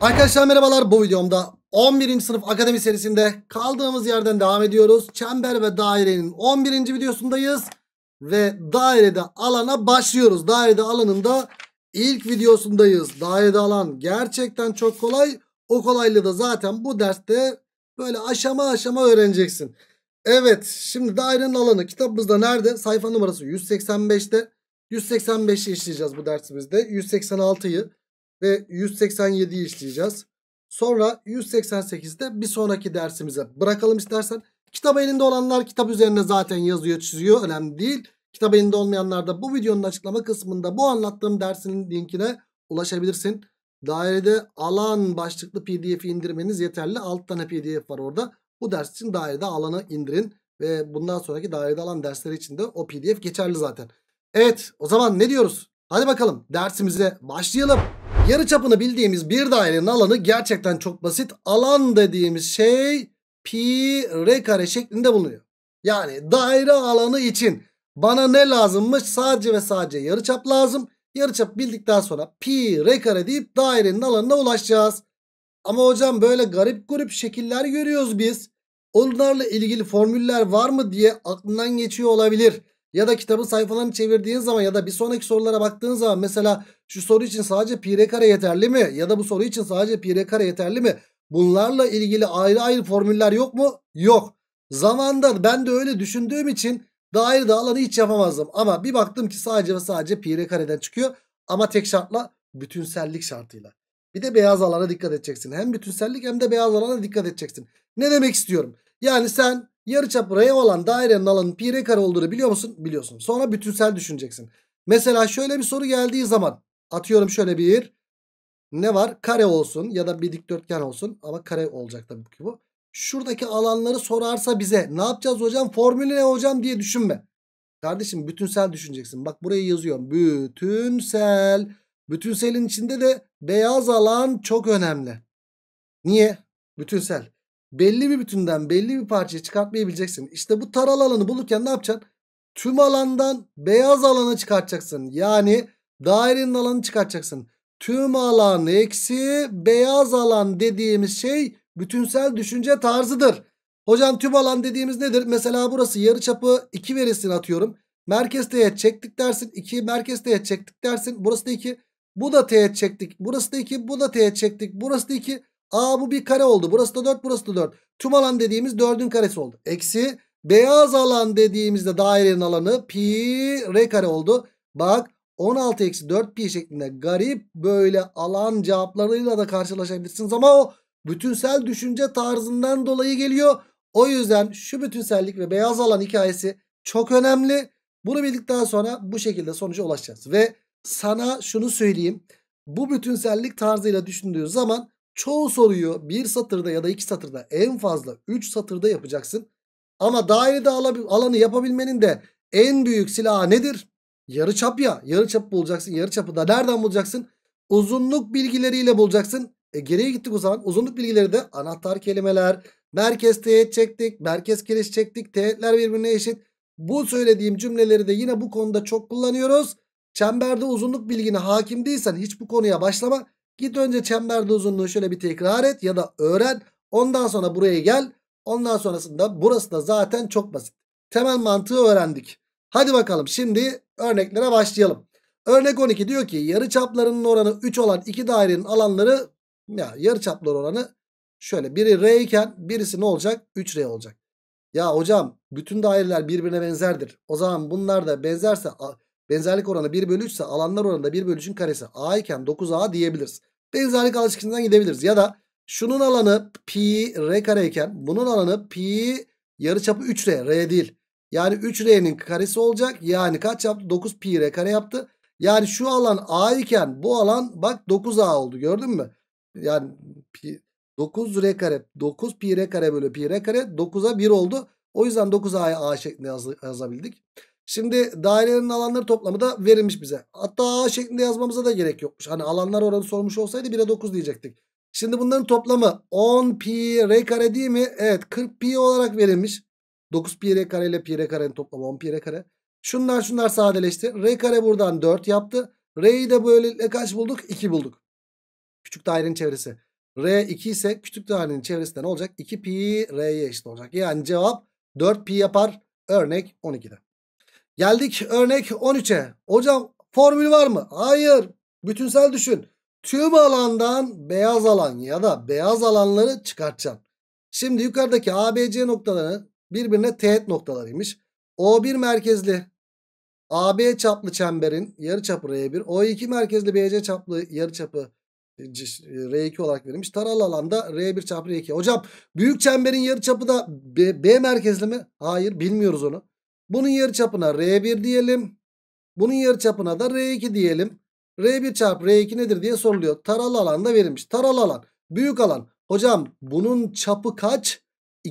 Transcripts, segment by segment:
Arkadaşlar merhabalar bu videomda 11. sınıf akademi serisinde kaldığımız yerden devam ediyoruz. Çember ve dairenin 11. videosundayız ve dairede alana başlıyoruz. Dairede alanın da ilk videosundayız. Dairede alan gerçekten çok kolay. O kolaylığı da zaten bu derste böyle aşama aşama öğreneceksin. Evet şimdi dairenin alanı kitabımızda nerede? Sayfa numarası 185'te. 185'i işleyeceğiz bu dersimizde. 186'yı ve 187'yi işleyeceğiz. Sonra 188'de bir sonraki dersimize bırakalım istersen. Kitap elinde olanlar kitap üzerine zaten yazıyor çiziyor önemli değil. Kitap elinde olmayanlar da bu videonun açıklama kısmında bu anlattığım dersin linkine ulaşabilirsin. Dairede alan başlıklı pdf'i indirmeniz yeterli. Alt tane pdf var orada. Bu ders için dairede alanı indirin. Ve bundan sonraki dairede alan dersleri için de o pdf geçerli zaten. Evet o zaman ne diyoruz? Hadi bakalım dersimize başlayalım. Yarı çapını bildiğimiz bir dairenin alanı gerçekten çok basit. Alan dediğimiz şey pi r kare şeklinde bulunuyor. Yani daire alanı için bana ne lazımmış? Sadece ve sadece yarı çap lazım. Yarı çap bildikten sonra pi r kare deyip dairenin alanına ulaşacağız. Ama hocam böyle garip grup şekiller görüyoruz biz. Onlarla ilgili formüller var mı diye aklından geçiyor olabilir. Ya da kitabın sayfalarını çevirdiğin zaman ya da bir sonraki sorulara baktığın zaman mesela şu soru için sadece pi r kare yeterli mi? Ya da bu soru için sadece pi r kare yeterli mi? Bunlarla ilgili ayrı ayrı formüller yok mu? Yok. Zamanda ben de öyle düşündüğüm için daire alanı hiç yapamazdım. Ama bir baktım ki sadece ve sadece pi r kareden çıkıyor. Ama tek şartla bütünsellik şartıyla. Bir de beyaz alana dikkat edeceksin. Hem bütünsellik hem de beyaz alana dikkat edeceksin. Ne demek istiyorum? Yani sen yarıçap R olan dairenin alanının pi r kare olduğunu biliyor musun? Biliyorsun. Sonra bütünsel düşüneceksin. Mesela şöyle bir soru geldiği zaman Atıyorum şöyle bir ne var? Kare olsun ya da bir dikdörtgen olsun. Ama kare olacak tabii ki bu. Şuradaki alanları sorarsa bize ne yapacağız hocam? Formülü ne hocam diye düşünme. Kardeşim bütünsel düşüneceksin. Bak buraya yazıyorum. Bütünsel. Bütünselin içinde de beyaz alan çok önemli. Niye? Bütünsel. Belli bir bütünden belli bir parçayı çıkartmayabileceksin. İşte bu taralı alanı bulurken ne yapacaksın? Tüm alandan beyaz alanı çıkartacaksın. Yani Dairenin alanını çıkartacaksın. Tüm alan eksi beyaz alan dediğimiz şey bütünsel düşünce tarzıdır. Hocam tüm alan dediğimiz nedir? Mesela burası yarı çapı 2 verisini atıyorum. Merkez teğet çektik dersin. 2 merkez teğet çektik dersin. Burası da 2. Bu da teğet çektik. Burası da 2. Bu da teğet çektik. Burası da 2. Aa bu bir kare oldu. Burası da 4. Burası da 4. Tüm alan dediğimiz 4'ün karesi oldu. Eksi beyaz alan dediğimizde dairenin alanı pi r kare oldu. Bak 16 eksi 4 pi şeklinde garip böyle alan cevaplarıyla da karşılaşabilirsiniz. Ama o bütünsel düşünce tarzından dolayı geliyor. O yüzden şu bütünsellik ve beyaz alan hikayesi çok önemli. Bunu bildikten sonra bu şekilde sonuca ulaşacağız. Ve sana şunu söyleyeyim. Bu bütünsellik tarzıyla düşündüğü zaman çoğu soruyu bir satırda ya da iki satırda en fazla üç satırda yapacaksın. Ama dairede alanı yapabilmenin de en büyük silahı nedir? Yarı çap ya. Yarı çapı bulacaksın. Yarı çapı da nereden bulacaksın? Uzunluk bilgileriyle bulacaksın. E geriye gittik o zaman. Uzunluk bilgileri de anahtar kelimeler. Merkez teğet çektik. Merkez kiriş çektik. Teğetler birbirine eşit. Bu söylediğim cümleleri de yine bu konuda çok kullanıyoruz. Çemberde uzunluk bilgine hakim değilsen hiç bu konuya başlama. Git önce çemberde uzunluğu şöyle bir tekrar et ya da öğren. Ondan sonra buraya gel. Ondan sonrasında burası da zaten çok basit. Temel mantığı öğrendik. Hadi bakalım şimdi örneklere başlayalım. Örnek 12 diyor ki yarı çaplarının oranı 3 olan iki dairenin alanları ya yarı çaplar oranı şöyle biri R iken birisi ne olacak? 3R olacak. Ya hocam bütün daireler birbirine benzerdir. O zaman bunlar da benzerse benzerlik oranı 1 bölü 3 ise alanlar oranı da 1 bölü 3'ün karesi A iken 9A diyebiliriz. Benzerlik alışkanlığından gidebiliriz. Ya da şunun alanı pi R kare iken bunun alanı pi yarı çapı 3R. R değil. Yani 3R'nin karesi olacak. Yani kaç yaptı? 9 pi R kare yaptı. Yani şu alan A iken bu alan bak 9A oldu gördün mü? Yani pi, 9 R kare 9 pi R kare bölü pi R kare 9'a 1 oldu. O yüzden 9A'ya A şeklinde yaz, yazabildik. Şimdi dairelerin alanları toplamı da verilmiş bize. Hatta A şeklinde yazmamıza da gerek yokmuş. Hani alanlar oranı sormuş olsaydı 1'e 9 diyecektik. Şimdi bunların toplamı 10 pi r kare değil mi? Evet 40 pi olarak verilmiş. 9 pi r kare ile pi r karenin toplamı 10 pi r kare. Şunlar şunlar sadeleşti. R kare buradan 4 yaptı. R'yi de böylelikle kaç bulduk? 2 bulduk. Küçük dairenin çevresi. R 2 ise küçük dairenin çevresinde ne olacak? 2 pi R'ye eşit olacak. Yani cevap 4 pi yapar. Örnek 12'de. Geldik örnek 13'e. Hocam formül var mı? Hayır. Bütünsel düşün. Tüm alandan beyaz alan ya da beyaz alanları çıkartacaksın. Şimdi yukarıdaki ABC noktalarını birbirine teğet noktalarıymış. O1 merkezli AB çaplı çemberin yarıçapı R1, O2 merkezli BC çaplı yarıçapı e, e, R2 olarak verilmiş. Taralı alanda R1 çarpı R2. Hocam büyük çemberin yarıçapı da B, B merkezli mi? Hayır bilmiyoruz onu. Bunun yarıçapına R1 diyelim. Bunun yarıçapına da R2 diyelim. R1 çarpı R2 nedir diye soruluyor. Taralı alanda verilmiş. Taralı alan. Büyük alan. Hocam bunun çapı kaç?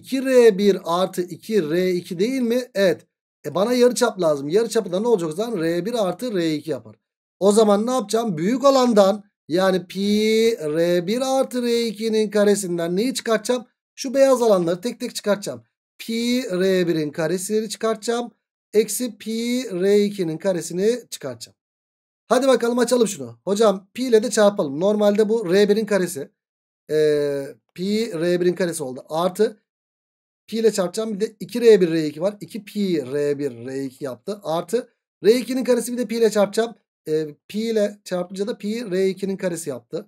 2R1 artı 2R2 değil mi? Evet. E bana yarıçap lazım. Yarıçapı da ne olacak o zaman? R1 artı R2 yapar. O zaman ne yapacağım? Büyük olandan yani pi R1 artı R2'nin karesinden neyi çıkartacağım? Şu beyaz alanları tek tek çıkartacağım. Pi R1'in karesini çıkartacağım. Eksi pi R2'nin karesini çıkartacağım. Hadi bakalım açalım şunu. Hocam pi ile de çarpalım. Normalde bu R1'in karesi. Ee, pi R1'in karesi oldu. Artı Pi ile çarpacağım. Bir de 2R1 R2 var. 2 pi R1 R2 yaptı. Artı R2'nin karesi bir de pi ile çarpacağım. E, ee, pi ile çarpınca da pi R2'nin karesi yaptı.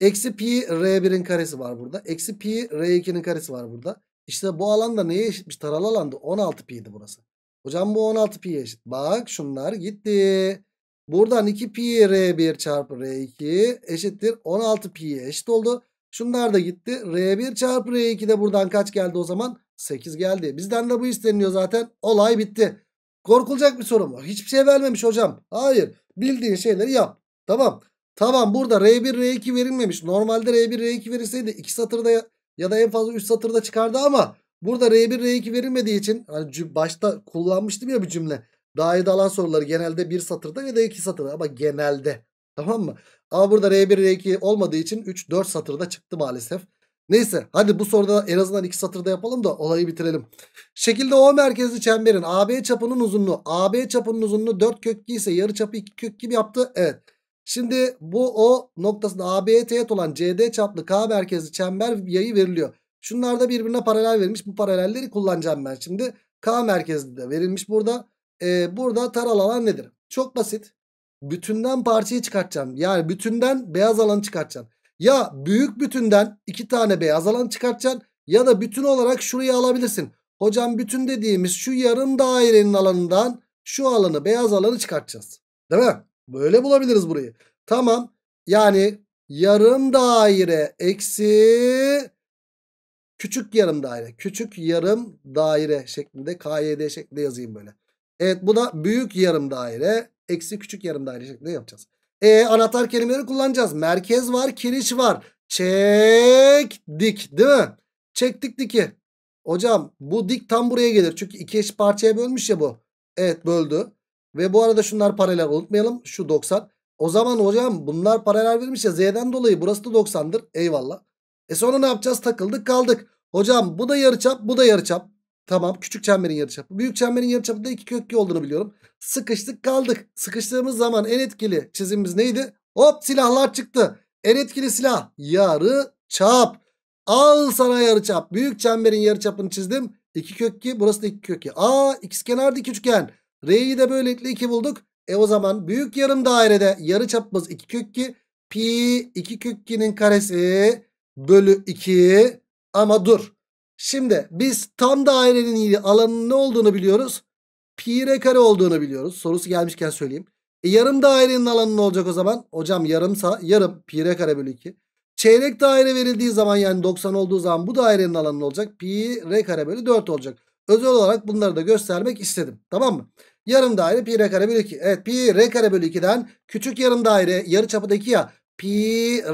Eksi pi R1'in karesi var burada. Eksi pi R2'nin karesi var burada. İşte bu alanda neye eşitmiş? Taralı alanda 16 pi'ydi burası. Hocam bu 16 pi eşit. Bak şunlar gitti. Buradan 2 pi R1 çarpı R2 eşittir. 16 pi'ye eşit oldu. Şunlar da gitti. R1 çarpı R2 de buradan kaç geldi o zaman? 8 geldi. Bizden de bu isteniyor zaten. Olay bitti. Korkulacak bir soru mu? Hiçbir şey vermemiş hocam. Hayır. Bildiğin şeyleri yap. Tamam. Tamam burada R1 R2 verilmemiş. Normalde R1 R2 verilseydi 2 satırda ya da en fazla 3 satırda çıkardı ama burada R1 R2 verilmediği için hani başta kullanmıştım ya bir cümle. Daha iyi dalan soruları genelde 1 satırda ya da 2 satırda ama genelde. Tamam mı? Ama burada R1 R2 olmadığı için 3 4 satırda çıktı maalesef. Neyse hadi bu soruda en azından 2 satırda yapalım da olayı bitirelim. Şekilde O merkezli çemberin AB çapının uzunluğu AB çapının uzunluğu 4 kök ise yarı çapı 2 kök gibi yaptı. Evet. Şimdi bu O noktasında AB'ye teğet olan CD çaplı K merkezli çember yayı veriliyor. Şunlar da birbirine paralel verilmiş. Bu paralelleri kullanacağım ben şimdi. K merkezli de verilmiş burada. Ee, burada alan nedir? Çok basit bütünden parçayı çıkartacağım. Yani bütünden beyaz alanı çıkartacaksın. Ya büyük bütünden iki tane beyaz alan çıkartacaksın ya da bütün olarak şurayı alabilirsin. Hocam bütün dediğimiz şu yarım dairenin alanından şu alanı beyaz alanı çıkartacağız. Değil mi? Böyle bulabiliriz burayı. Tamam. Yani yarım daire eksi küçük yarım daire. Küçük yarım daire şeklinde KYD şeklinde yazayım böyle. Evet bu da büyük yarım daire Eksi küçük yarım daire şeklinde yapacağız. E anahtar kelimeleri kullanacağız. Merkez var, kiriş var. Çektik değil mi? Çektik diki. Hocam bu dik tam buraya gelir. Çünkü iki eş parçaya bölmüş ya bu. Evet böldü. Ve bu arada şunlar paralel unutmayalım. Şu 90. O zaman hocam bunlar paralel vermiş ya Z'den dolayı burası da 90'dır. Eyvallah. E sonra ne yapacağız? Takıldık kaldık. Hocam bu da yarıçap bu da yarıçap. Tamam küçük çemberin yarıçapı. Büyük çemberin yarıçapında iki kökü olduğunu biliyorum. Sıkıştık kaldık. Sıkıştığımız zaman en etkili çizimimiz neydi? Hop silahlar çıktı. En etkili silah yarı çap. Al sana yarı çap. Büyük çemberin yarı çapını çizdim. 2 kök burası da iki kök A, Aa ikizkenar iki üçgen. R'yi de böylelikle iki bulduk. E o zaman büyük yarım dairede yarı çapımız iki kök Pi iki kök karesi bölü iki. Ama dur. Şimdi biz tam dairenin alanının ne olduğunu biliyoruz. Pi r kare olduğunu biliyoruz. Sorusu gelmişken söyleyeyim. E, yarım dairenin alanı ne olacak o zaman? Hocam yarımsa yarım pi r kare bölü 2. Çeyrek daire verildiği zaman yani 90 olduğu zaman bu dairenin alanı ne olacak? Pi r kare bölü 4 olacak. Özel olarak bunları da göstermek istedim. Tamam mı? Yarım daire pi r kare bölü 2. Evet pi r kare bölü 2'den küçük yarım daire yarı çapıdaki ya pi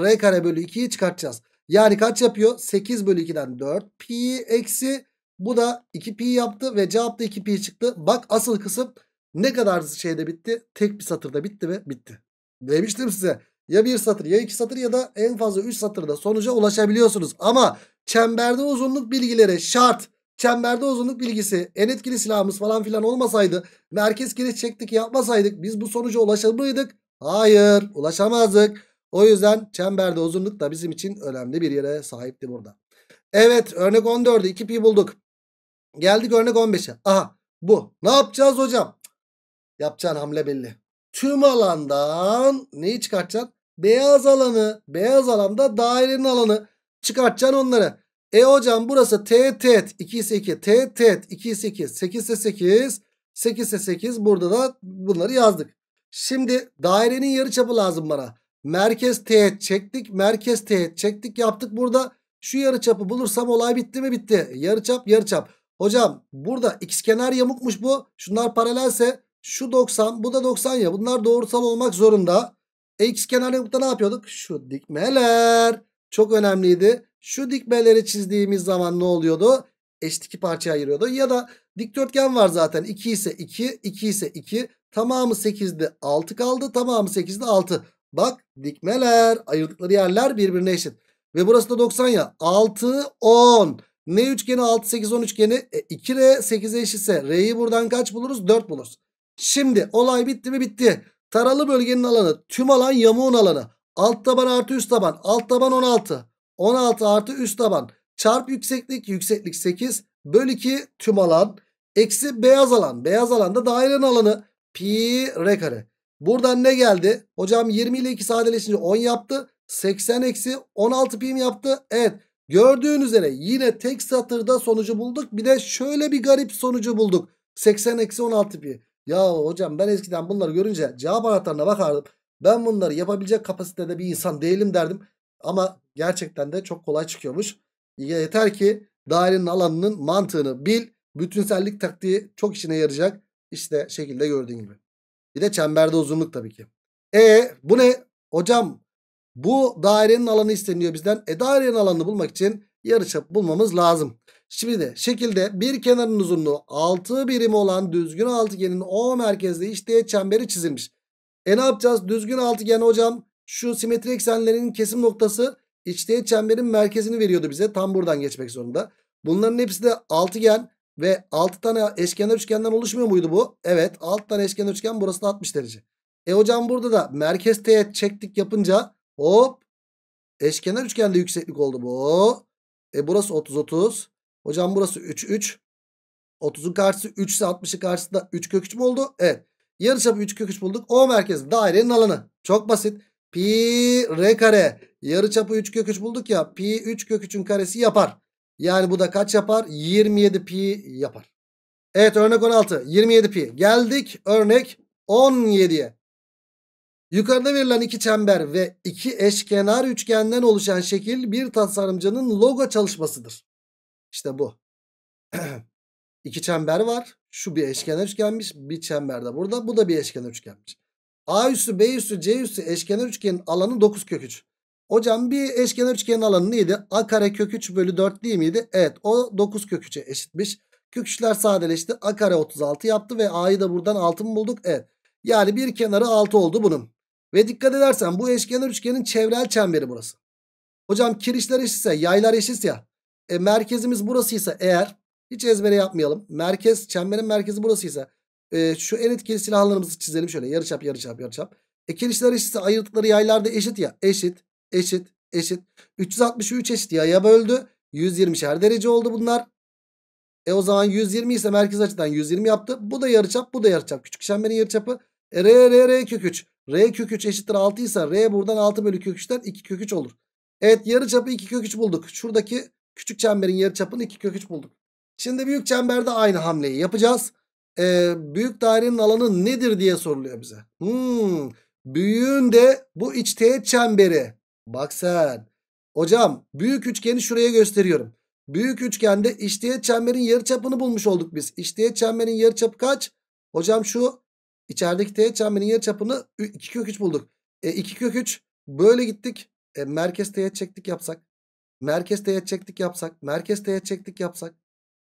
r kare bölü 2'yi çıkartacağız. Yani kaç yapıyor? 8 bölü 2'den 4 pi eksi bu da 2 pi yaptı ve cevap da 2 pi çıktı. Bak asıl kısım ne kadar şeyde bitti? Tek bir satırda bitti mi? Bitti. Demiştim size ya bir satır ya iki satır ya da en fazla 3 satırda sonuca ulaşabiliyorsunuz. Ama çemberde uzunluk bilgileri şart. Çemberde uzunluk bilgisi en etkili silahımız falan filan olmasaydı merkez kireç çektik yapmasaydık biz bu sonuca ulaşamaydık. Hayır ulaşamazdık. O yüzden çemberde uzunluk da bizim için önemli bir yere sahipti burada. Evet örnek 14'ü 2 pi bulduk. Geldik örnek 15'e. Aha bu. Ne yapacağız hocam? Yapacağın hamle belli. Tüm alandan neyi çıkartacaksın? Beyaz alanı. Beyaz alanda dairenin alanı. Çıkartacaksın onları. E hocam burası t teğet 2 ise 2. T teğet 2 ise 2. 8 ise 8. 8 ise 8. Burada da bunları yazdık. Şimdi dairenin yarıçapı lazım bana. Merkez teğet çektik. Merkez teğet çektik. Yaptık burada şu yarıçapı bulursam olay bitti mi bitti. Yarıçap yarıçap. Hocam burada ikizkenar yamukmuş bu. Şunlar paralelse şu 90 bu da 90 ya. Bunlar doğrusal olmak zorunda. E ikizkenar yamukta ne yapıyorduk? Şu dikmeler çok önemliydi. Şu dikmeleri çizdiğimiz zaman ne oluyordu? Eşit iki parçaya ayırıyordu. Ya da dikdörtgen var zaten. 2 ise 2, 2 ise 2. Tamamı 8'de 6 kaldı. Tamamı 8'de 6. Bak dikmeler ayırdıkları yerler birbirine eşit. Ve burası da 90 ya. 6, 10. Ne üçgeni 6, 8, 10 üçgeni? E, 2R 8'e eşitse R'yi buradan kaç buluruz? 4 buluruz. Şimdi olay bitti mi bitti. Taralı bölgenin alanı tüm alan yamuğun alanı. Alt taban artı üst taban. Alt taban 16. 16 artı üst taban. Çarp yükseklik yükseklik 8. Böl 2 tüm alan. Eksi beyaz alan. Beyaz alanda dairenin alanı. Pi R kare. Buradan ne geldi? Hocam 20 ile 2 sadeleşince 10 yaptı. 80 eksi 16 pi yaptı. Evet. Gördüğün üzere yine tek satırda sonucu bulduk. Bir de şöyle bir garip sonucu bulduk. 80 eksi 16 pi. Ya hocam ben eskiden bunları görünce cevap anahtarına bakardım. Ben bunları yapabilecek kapasitede bir insan değilim derdim. Ama gerçekten de çok kolay çıkıyormuş. Yeter ki dairenin alanının mantığını bil. Bütünsellik taktiği çok işine yarayacak. İşte şekilde gördüğün gibi. Bir de çemberde uzunluk tabii ki. E bu ne? Hocam bu dairenin alanı isteniyor bizden. E dairenin alanını bulmak için yarıçap bulmamız lazım. Şimdi de şekilde bir kenarın uzunluğu 6 birim olan düzgün altıgenin O merkezde işte çemberi çizilmiş. E ne yapacağız? Düzgün altıgen hocam şu simetri eksenlerinin kesim noktası içteğe çemberin merkezini veriyordu bize. Tam buradan geçmek zorunda. Bunların hepsi de altıgen. Ve 6 tane eşkenar üçgenden oluşmuyor muydu bu? Evet 6 tane eşkenar üçgen burası da 60 derece. E hocam burada da merkez teğet çektik yapınca hop eşkenar üçgende yükseklik oldu bu. E burası 30 30. Hocam burası 3 3. 30'un karşısı 3 ise 60'ın karşısı 3 kök 3 mü oldu? Evet. çapı 3 kök 3 bulduk. O merkez dairenin alanı. Çok basit. Pi r kare. Yarı çapı 3 kök 3 bulduk ya. Pi 3 kök 3'ün karesi yapar. Yani bu da kaç yapar? 27 pi yapar. Evet örnek 16. 27 pi. Geldik örnek 17'ye. Yukarıda verilen iki çember ve iki eşkenar üçgenden oluşan şekil bir tasarımcının logo çalışmasıdır. İşte bu. İki çember var. Şu bir eşkenar üçgenmiş. Bir çember de burada. Bu da bir eşkenar üçgenmiş. A üssü B üssü C üssü eşkenar üçgenin alanı 9 kök 3. Hocam bir eşkenar üçgenin alanı neydi? A kare kök 3 bölü 4 değil miydi? Evet o 9 kök 3'e eşitmiş. Kök 3'ler sadeleşti. A kare 36 yaptı ve A'yı da buradan 6 mı bulduk? Evet. Yani bir kenarı 6 oldu bunun. Ve dikkat edersen bu eşkenar üçgenin çevrel çemberi burası. Hocam kirişler eşitse yaylar eşitse ya. E, merkezimiz burasıysa eğer hiç ezbere yapmayalım. Merkez çemberin merkezi burasıysa e, şu en etkili silahlarımızı çizelim şöyle yarıçap yarıçap yarıçap. E kirişler eşitse ayırdıkları yaylar da eşit ya eşit eşit eşit. 360'ı 3 eşit yaya böldü. 120'şer derece oldu bunlar. E o zaman 120 ise merkez açıdan 120 yaptı. Bu da yarıçap, bu da yarıçap. Küçük çemberin yarıçapı e, R R R kök 3. R kök 3 eşittir 6 ise R buradan 6 bölü kök 3'ten 2 kök 3 olur. Evet yarıçapı 2 kök 3 bulduk. Şuradaki küçük çemberin yarıçapını 2 kök 3 bulduk. Şimdi büyük çemberde aynı hamleyi yapacağız. Ee, büyük dairenin alanı nedir diye soruluyor bize. Hmm, büyüğün de bu iç teğet çemberi Bak sen. Hocam büyük üçgeni şuraya gösteriyorum. Büyük üçgende işleyet çemberin yarı çapını bulmuş olduk biz. İşleyet çemberin yarı yarıçapı kaç? Hocam şu içerideki teğet çemberin çapını 2 kök 3 bulduk. E 2 kök 3 böyle gittik. E merkez teğet çektik yapsak. Merkez teğet çektik yapsak. Merkez teğet çektik yapsak.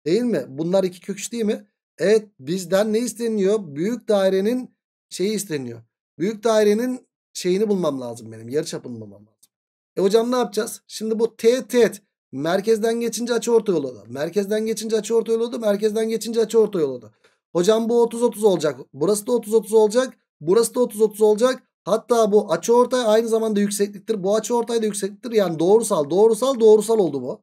Değil mi? Bunlar 2 kök 3 değil mi? Evet bizden ne isteniyor? Büyük dairenin şeyi isteniyor. Büyük dairenin şeyini bulmam lazım benim. yarı çapını bulmam lazım. E hocam ne yapacağız? Şimdi bu teğet teğet merkezden geçince açı orta yol oldu. Merkezden geçince açı orta yol oldu. Merkezden geçince açı orta yol oldu. Hocam bu 30-30 olacak. Burası da 30-30 olacak. Burası da 30-30 olacak. Hatta bu açı ortay aynı zamanda yüksekliktir. Bu açı ortay da yüksekliktir. Yani doğrusal doğrusal doğrusal oldu bu.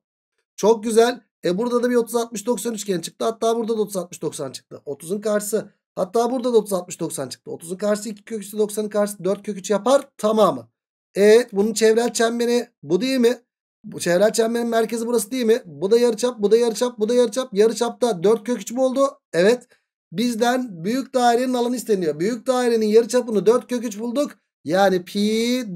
Çok güzel. E burada da bir 30-60-90 üçgen çıktı. Hatta burada da 30-60-90 çıktı. 30'un karşısı. Hatta burada da 30-60-90 çıktı. 30'un karşısı 2 kök 3'ü 90'ın karşısı 4 kök 3 yapar tamamı. Evet bunun çevrel çemberi bu değil mi? Bu çevrel çemberin merkezi burası değil mi? Bu da yarıçap, bu da yarıçap, bu da yarıçap. Yarıçapta 4 kök 3 mü oldu? Evet. Bizden büyük dairenin alanı isteniyor. Büyük dairenin yarıçapını 4 kök 3 bulduk. Yani pi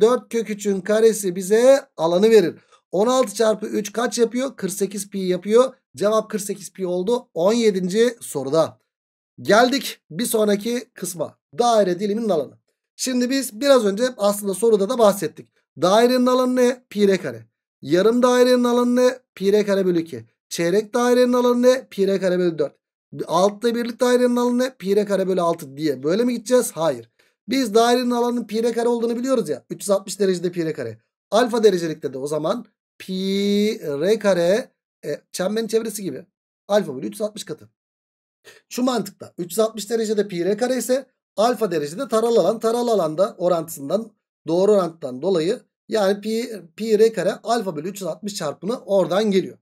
4 kök 3'ün karesi bize alanı verir. 16 çarpı 3 kaç yapıyor? 48 pi yapıyor. Cevap 48 pi oldu. 17. soruda. Geldik bir sonraki kısma. Daire diliminin alanı. Şimdi biz biraz önce aslında soruda da bahsettik. Dairenin alanı ne? Pi r kare. Yarım dairenin alanı ne? Pi r kare bölü 2. Çeyrek dairenin alanı ne? Pi r kare bölü 4. Altta birlik dairenin alanı ne? Pi r kare bölü 6 diye. Böyle mi gideceğiz? Hayır. Biz dairenin alanının pi r kare olduğunu biliyoruz ya. 360 derecede pi r kare. Alfa derecelikte de o zaman pi r kare e, çemberin çevresi gibi. Alfa bölü 360 katı. Şu mantıkta 360 derecede pi r kare ise Alfa derecede taralı alan taralı alanda orantısından doğru orantıdan dolayı yani pi, pi r kare alfa bölü 360 çarpımı oradan geliyor.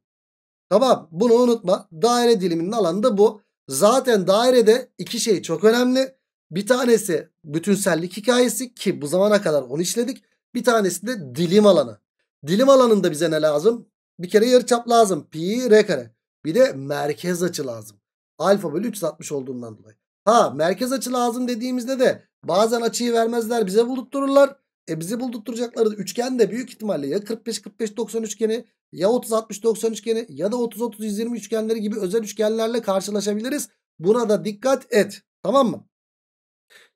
Tamam bunu unutma. Daire diliminin alanı da bu. Zaten dairede iki şey çok önemli. Bir tanesi bütünsellik hikayesi ki bu zamana kadar onu işledik. Bir tanesi de dilim alanı. Dilim alanında bize ne lazım? Bir kere yarıçap lazım. Pi r kare. Bir de merkez açı lazım. Alfa bölü 360 olduğundan dolayı. Ha merkez açı lazım dediğimizde de bazen açıyı vermezler bize buldururlar. E bizi buldurtacakları üçgen de büyük ihtimalle ya 45-45-90 üçgeni ya 30-60-90 üçgeni ya da 30-30-120 üçgenleri gibi özel üçgenlerle karşılaşabiliriz. Buna da dikkat et. Tamam mı?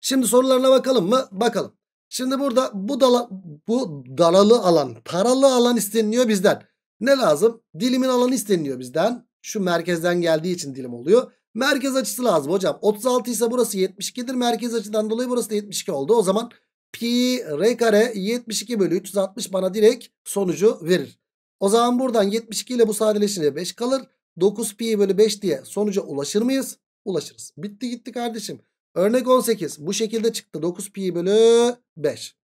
Şimdi sorularına bakalım mı? Bakalım. Şimdi burada bu, dala, bu dalalı alan, taralı alan isteniliyor bizden. Ne lazım? Dilimin alanı isteniliyor bizden. Şu merkezden geldiği için dilim oluyor. Merkez açısı lazım hocam. 36 ise burası 72'dir. Merkez açıdan dolayı burası da 72 oldu. O zaman pi r kare 72 bölü 360 bana direkt sonucu verir. O zaman buradan 72 ile bu sadeleşince 5 kalır. 9 pi bölü 5 diye sonuca ulaşır mıyız? Ulaşırız. Bitti gitti kardeşim. Örnek 18 bu şekilde çıktı. 9 pi bölü 5.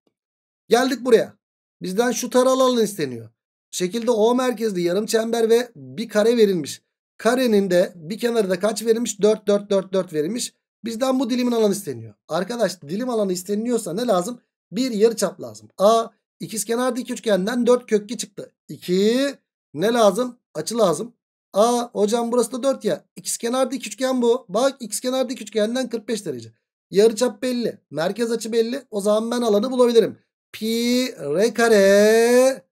Geldik buraya. Bizden şu taralı alan isteniyor. Şekilde O merkezli yarım çember ve bir kare verilmiş. Karenin de bir kenarı da kaç verilmiş? 4 4 4 4 verilmiş. Bizden bu dilimin alanı isteniyor. Arkadaş dilim alanı isteniyorsa ne lazım? Bir yarıçap lazım. A ikizkenar dik üçgenden 4 kökki çıktı. 2 ne lazım? Açı lazım. A hocam burası da 4 ya. İkizkenar dik üçgen bu. Bak ikizkenar dik üçgenden 45 derece. Yarıçap belli. Merkez açı belli. O zaman ben alanı bulabilirim. Pi r kare.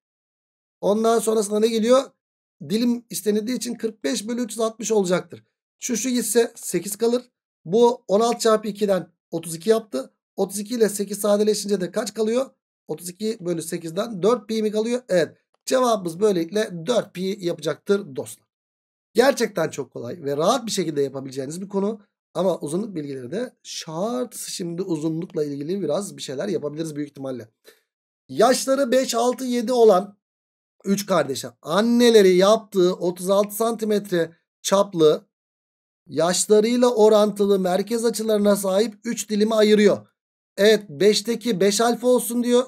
Ondan sonrasında ne geliyor? dilim istenildiği için 45 bölü 360 olacaktır. Şu şu gitse 8 kalır. Bu 16 çarpı 2'den 32 yaptı. 32 ile 8 sadeleşince de kaç kalıyor? 32 bölü 8'den 4 pi mi kalıyor? Evet. Cevabımız böylelikle 4 pi yapacaktır dostlar. Gerçekten çok kolay ve rahat bir şekilde yapabileceğiniz bir konu. Ama uzunluk bilgileri de şart. Şimdi uzunlukla ilgili biraz bir şeyler yapabiliriz büyük ihtimalle. Yaşları 5, 6, 7 olan 3 kardeşe anneleri yaptığı 36 santimetre çaplı yaşlarıyla orantılı merkez açılarına sahip 3 dilimi ayırıyor. Evet 5'teki 5 alfa olsun diyor.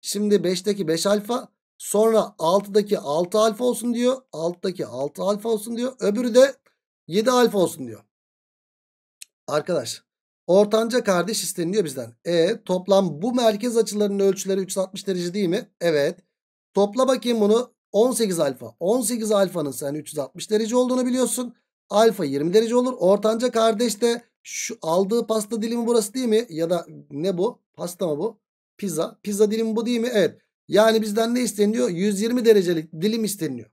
Şimdi 5'teki 5 alfa sonra 6'daki 6 alfa olsun diyor. 6'daki 6 alfa olsun diyor. Öbürü de 7 alfa olsun diyor. Arkadaş ortanca kardeş isteniliyor bizden. E toplam bu merkez açılarının ölçüleri 360 derece değil mi? Evet. Topla bakayım bunu. 18 alfa. 18 alfanın sen 360 derece olduğunu biliyorsun. Alfa 20 derece olur. Ortanca kardeş de şu aldığı pasta dilimi burası değil mi? Ya da ne bu? Pasta mı bu? Pizza. Pizza dilimi bu değil mi? Evet. Yani bizden ne isteniyor? 120 derecelik dilim isteniyor.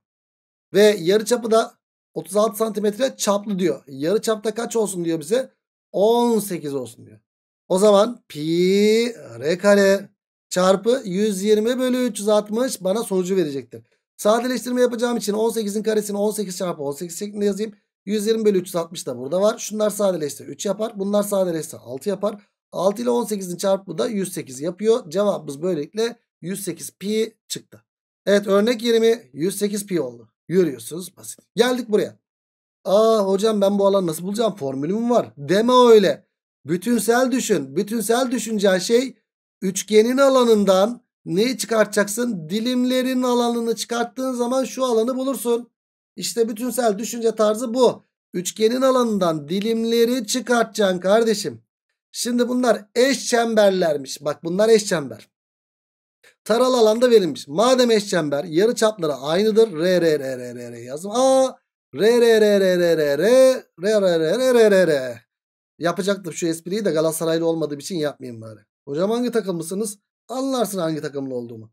Ve yarıçapı da 36 santimetre çaplı diyor. Yarıçapta kaç olsun diyor bize? 18 olsun diyor. O zaman pi r kare çarpı 120 bölü 360 bana sonucu verecektir. Sadeleştirme yapacağım için 18'in karesini 18 çarpı 18 şeklinde yazayım. 120 bölü 360 da burada var. Şunlar sadeleşse 3 yapar. Bunlar sadeleşse 6 yapar. 6 ile 18'in çarpımı da 108 yapıyor. Cevabımız böylelikle 108 pi çıktı. Evet örnek 20 108 pi oldu. Yürüyorsunuz basit. Geldik buraya. Aa hocam ben bu alanı nasıl bulacağım? Formülüm var. Deme öyle. Bütünsel düşün. Bütünsel düşüneceğin şey Üçgenin alanından neyi çıkartacaksın? Dilimlerin alanını çıkarttığın zaman şu alanı bulursun. İşte bütünsel düşünce tarzı bu. Üçgenin alanından dilimleri çıkartacaksın kardeşim. Şimdi bunlar eş çemberlermiş. Bak bunlar eş çember. Taralı alanda verilmiş. Madem eş çember yarı çapları aynıdır. R R R R R R yazdım. Aa R R R R R R R R R R R R R Yapacaktım şu espriyi de Galatasaraylı olmadığım için yapmayayım bari. Hocam hangi takımlısınız? Anlarsın hangi takımlı olduğumu.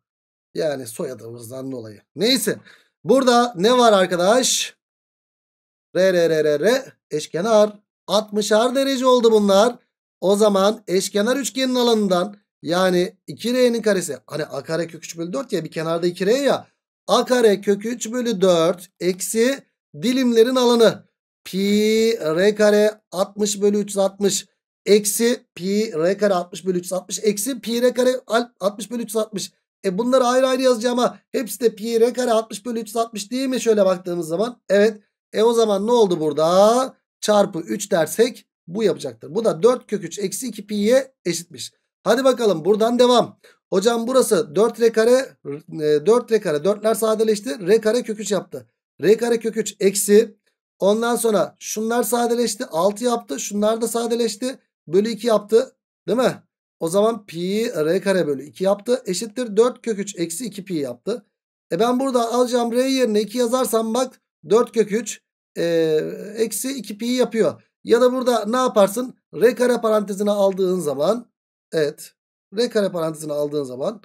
Yani soyadımızdan dolayı. Neyse. Burada ne var arkadaş? R R R R R eşkenar. 60'ar derece oldu bunlar. O zaman eşkenar üçgenin alanından yani 2R'nin karesi. Hani A kare kök 3 bölü 4 ya bir kenarda 2R ya. A kare kök 3 bölü 4 eksi dilimlerin alanı. Pi R kare 60 bölü 360. Eksi pi r kare 60 bölü 360. Eksi pi r kare 60 bölü 360. E bunları ayrı ayrı yazacağım ama hepsi de pi r kare 60 bölü 360 değil mi şöyle baktığımız zaman? Evet. E o zaman ne oldu burada? Çarpı 3 dersek bu yapacaktır. Bu da 4 kök 3 eksi 2 pi'ye eşitmiş. Hadi bakalım buradan devam. Hocam burası 4 r kare 4 e, r kare 4'ler sadeleşti. R kare kök 3 yaptı. R kare kök 3 eksi. Ondan sonra şunlar sadeleşti. 6 yaptı. Şunlar da sadeleşti bölü 2 yaptı. Değil mi? O zaman pi r kare bölü 2 yaptı. Eşittir 4 kök 3 eksi 2 pi yaptı. E ben burada alacağım r yerine 2 yazarsam bak 4 kök 3 e, eksi 2 pi yapıyor. Ya da burada ne yaparsın? R kare parantezine aldığın zaman evet R kare parantezine aldığın zaman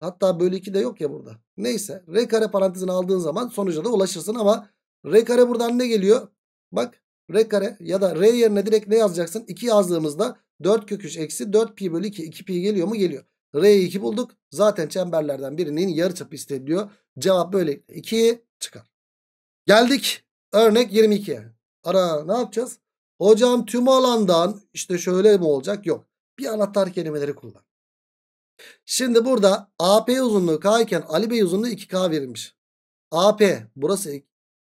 hatta bölü 2 de yok ya burada. Neyse R kare parantezine aldığın zaman sonuca da ulaşırsın ama R kare buradan ne geliyor? Bak R kare ya da R yerine direkt ne yazacaksın? 2 yazdığımızda 4 köküş eksi 4 pi bölü 2. 2 pi geliyor mu? Geliyor. R'yi 2 bulduk. Zaten çemberlerden birinin yarı çapı isteniyor. Cevap böyle 2 çıkar. Geldik örnek 22'ye. Ara ne yapacağız? Hocam tüm alandan işte şöyle mi olacak? Yok. Bir anahtar kelimeleri kullan. Şimdi burada AP uzunluğu K iken Ali Bey uzunluğu 2K verilmiş. AP burası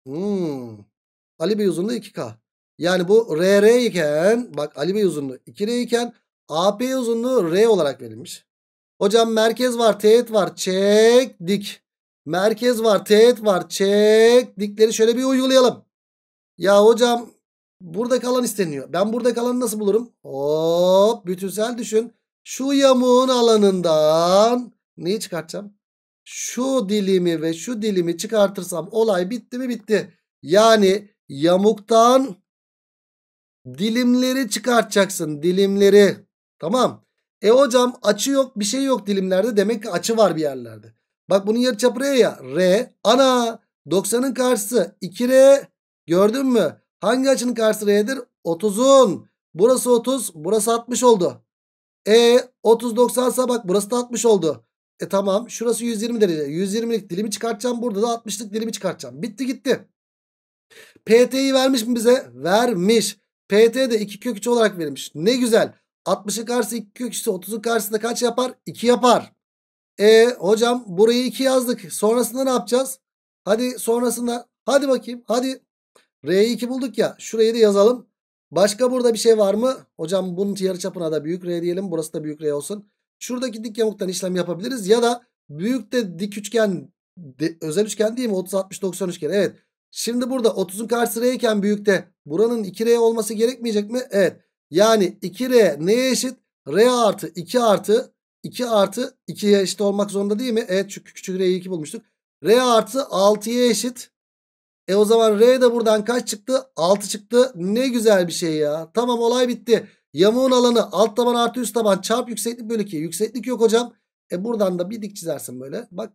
hmm. Ali Bey uzunluğu 2K. Yani bu RR iken bak Ali Bey uzunluğu 2R iken AP uzunluğu R olarak verilmiş. Hocam merkez var teğet var çek dik. Merkez var teğet var çek dikleri şöyle bir uygulayalım. Ya hocam burada kalan isteniyor. Ben burada kalanı nasıl bulurum? Hop bütünsel düşün. Şu yamuğun alanından neyi çıkartacağım? Şu dilimi ve şu dilimi çıkartırsam olay bitti mi bitti. Yani yamuktan Dilimleri çıkartacaksın dilimleri. Tamam. E hocam açı yok bir şey yok dilimlerde. Demek ki açı var bir yerlerde. Bak bunun yarıçapı R ya. R. Ana 90'ın karşısı 2R. Gördün mü? Hangi açının karşısı R'dir? 30'un. Burası 30. Burası 60 oldu. E 30 90 bak burası da 60 oldu. E tamam şurası 120 derece. 120'lik dilimi çıkartacağım. Burada da 60'lık dilimi çıkartacağım. Bitti gitti. PT'yi vermiş mi bize? Vermiş. PT de 2 kök 3 olarak verilmiş. Ne güzel. 60'ın karşısı 2 kök 3 ise 30'un karşısında kaç yapar? 2 yapar. E hocam burayı 2 yazdık. Sonrasında ne yapacağız? Hadi sonrasında hadi bakayım. Hadi R'yi 2 bulduk ya. Şurayı da yazalım. Başka burada bir şey var mı? Hocam bunun yarı çapına da büyük R diyelim. Burası da büyük R olsun. Şuradaki dik yamuktan işlem yapabiliriz ya da büyük de dik üçgen de, özel üçgen değil mi? 30 60 90 üçgen. Evet. Şimdi burada 30'un karşısı R büyükte buranın 2R olması gerekmeyecek mi? Evet. Yani 2R neye eşit? R artı 2 artı 2 artı 2'ye eşit olmak zorunda değil mi? Evet çünkü küçük R'yi 2 bulmuştuk. R artı 6'ya eşit. E o zaman R de buradan kaç çıktı? 6 çıktı. Ne güzel bir şey ya. Tamam olay bitti. Yamuğun alanı alt taban artı üst taban çarp yükseklik bölü 2. Yükseklik yok hocam. E buradan da bir dik çizersin böyle. Bak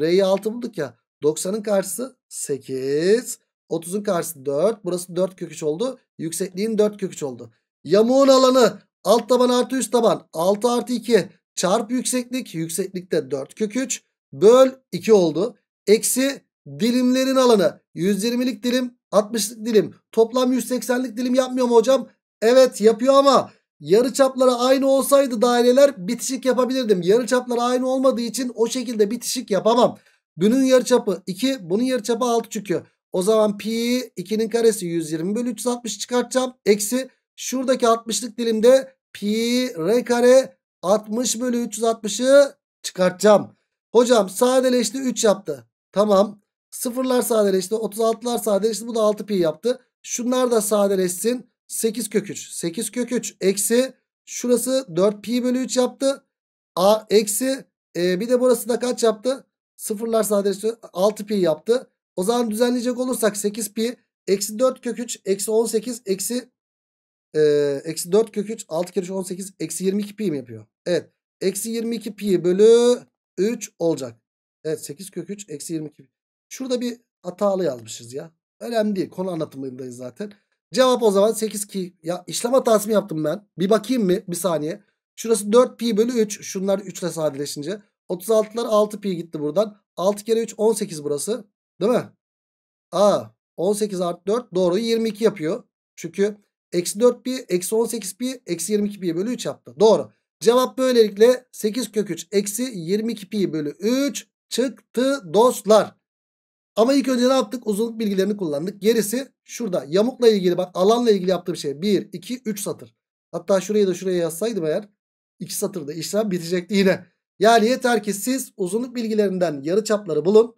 R'yi 6 bulduk ya. 90'ın karşısı 8. 30'un karşısı 4. Burası 4 köküç oldu. Yüksekliğin 4 köküç oldu. Yamuğun alanı alt taban artı üst taban 6 artı 2 çarp yükseklik. Yükseklikte 4 köküç. Böl 2 oldu. Eksi dilimlerin alanı 120'lik dilim 60'lık dilim toplam 180'lik dilim yapmıyor mu hocam? Evet yapıyor ama yarı çapları aynı olsaydı daireler bitişik yapabilirdim. Yarı çapları aynı olmadığı için o şekilde bitişik yapamam. Bunun yarıçapı 2. Bunun yarıçapı 6 çıkıyor. O zaman pi 2'nin karesi 120 bölü 360 çıkartacağım. Eksi şuradaki 60'lık dilimde pi r kare 60 bölü 360'ı çıkartacağım. Hocam sadeleşti 3 yaptı. Tamam. Sıfırlar sadeleşti. 36'lar sadeleşti. Bu da 6 pi yaptı. Şunlar da sadeleşsin. 8 kök 3. 8 kök 3 eksi şurası 4 pi bölü 3 yaptı. A eksi e, bir de burası da kaç yaptı? Sıfırlar sadece 6 pi yaptı. O zaman düzenleyecek olursak 8 pi eksi 4 kök 3 eksi 18 eksi e, eksi 4 kök 3 6 kere 3 18 eksi 22 pi mi yapıyor? Evet. Eksi 22 pi bölü 3 olacak. Evet 8 kök 3 eksi 22 pi. Şurada bir hatalı yazmışız ya. Önemli değil. Konu anlatımındayız zaten. Cevap o zaman 8 ki. Ya işlem hatası mı yaptım ben? Bir bakayım mı? Bir saniye. Şurası 4 pi bölü 3. Şunlar 3 ile sadeleşince. 36'lar 6 pi gitti buradan. 6 kere 3 18 burası. Değil mi? A 18 artı 4 doğru 22 yapıyor. Çünkü eksi 4 pi eksi 18 pi eksi 22 pi bölü 3 yaptı. Doğru. Cevap böylelikle 8 kök 3 eksi 22 pi bölü 3 çıktı dostlar. Ama ilk önce ne yaptık? Uzunluk bilgilerini kullandık. Gerisi şurada yamukla ilgili bak alanla ilgili yaptığım şey 1, 2, 3 satır. Hatta şurayı da şuraya yazsaydım eğer 2 satırda işlem bitecekti yine. Yani yeter ki siz uzunluk bilgilerinden yarıçapları bulun.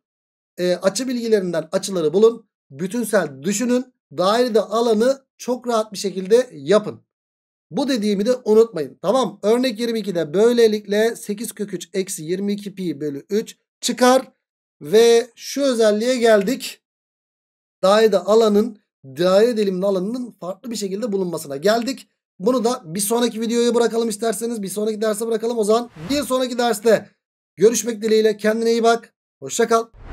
E, açı bilgilerinden açıları bulun. Bütünsel düşünün. Dairede alanı çok rahat bir şekilde yapın. Bu dediğimi de unutmayın. Tamam örnek 22'de böylelikle 8 kök 3 eksi 22 pi bölü 3 çıkar. Ve şu özelliğe geldik. Dairede alanın daire diliminin alanının farklı bir şekilde bulunmasına geldik. Bunu da bir sonraki videoya bırakalım isterseniz. Bir sonraki derse bırakalım o zaman. Bir sonraki derste görüşmek dileğiyle. Kendine iyi bak. Hoşçakal.